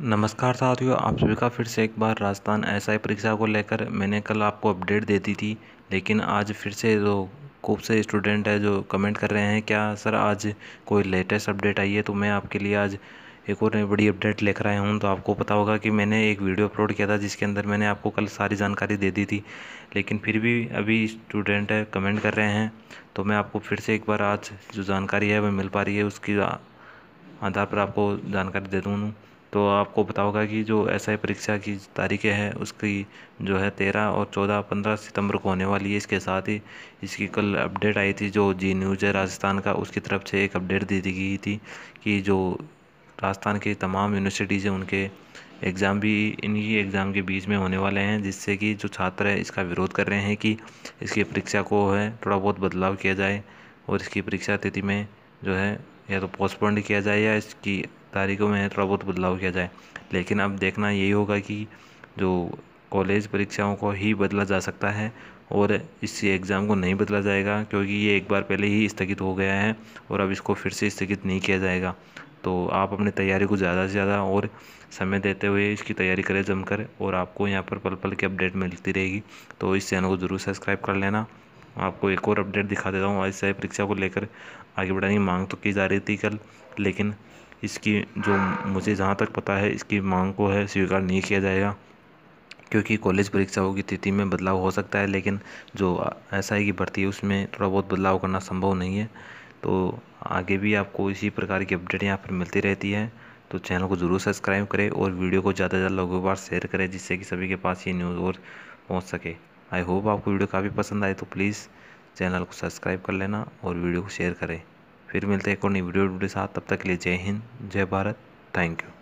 नमस्कार साथियों आप सभी का फिर से एक बार राजस्थान एस आई परीक्षा को लेकर मैंने कल आपको अपडेट दे दी थी लेकिन आज फिर से जो खूब से स्टूडेंट है जो कमेंट कर रहे हैं क्या सर आज कोई लेटेस्ट अपडेट आई है तो मैं आपके लिए आज एक और बड़ी अपडेट लेकर आया हूँ तो आपको पता होगा कि मैंने एक वीडियो अपलोड किया था जिसके अंदर मैंने आपको कल सारी जानकारी दे दी थी लेकिन फिर भी अभी स्टूडेंट है कमेंट कर रहे हैं तो मैं आपको फिर से एक बार आज जो जानकारी है वह मिल पा रही है उसकी आधार पर आपको जानकारी दे दूँ तो आपको बताओगा कि जो एस आई परीक्षा की तारीखें हैं उसकी जो है तेरह और चौदह पंद्रह सितंबर को होने वाली है इसके साथ ही इसकी कल अपडेट आई थी जो जी न्यूज़ है राजस्थान का उसकी तरफ से एक अपडेट दी गई थी कि जो राजस्थान के तमाम यूनिवर्सिटीज़ हैं उनके एग्ज़ाम भी इन्हीं एग्ज़ाम के बीच में होने वाले हैं जिससे कि जो छात्र हैं इसका विरोध कर रहे हैं कि इसकी परीक्षा को है थोड़ा बहुत बदलाव किया जाए और इसकी परीक्षा तिथि में जो है या तो पोस्टपोन्ड किया जाए या इसकी तारीखों में थोड़ा बहुत बदलाव किया जाए लेकिन अब देखना यही होगा कि जो कॉलेज परीक्षाओं को ही बदला जा सकता है और इस एग्ज़ाम को नहीं बदला जाएगा क्योंकि ये एक बार पहले ही स्थगित हो गया है और अब इसको फिर से स्थगित नहीं किया जाएगा तो आप अपनी तैयारी को ज़्यादा से ज़्यादा और समय देते हुए इसकी तैयारी करें जमकर और आपको यहाँ पर पल पल की अपडेट मिलती रहेगी तो इस चैनल को ज़रूर सब्सक्राइब कर लेना आपको एक और अपडेट दिखा देता हूँ आज से परीक्षा को लेकर आगे बढ़ाने की मांग तो की जा रही थी कल लेकिन इसकी जो मुझे जहाँ तक पता है इसकी मांग को है स्वीकार नहीं किया जाएगा क्योंकि कॉलेज परीक्षाओं की तिथि में बदलाव हो सकता है लेकिन जो एस की भर्ती है उसमें थोड़ा बहुत बदलाव करना संभव नहीं है तो आगे भी आपको इसी प्रकार की अपडेट यहाँ पर मिलती रहती है तो चैनल को ज़रूर सब्सक्राइब करें और वीडियो को ज़्यादा से ज़्यादा लोगों के पास शेयर करें जिससे कि सभी के पास ये न्यूज़ और पहुँच सके आई होप आपको वीडियो काफ़ी पसंद आए तो प्लीज़ चैनल को सब्सक्राइब कर लेना और वीडियो को शेयर करें फिर मिलते हैं एक और नई वीडियो के साथ तब तक के लिए जय हिंद जय भारत थैंक यू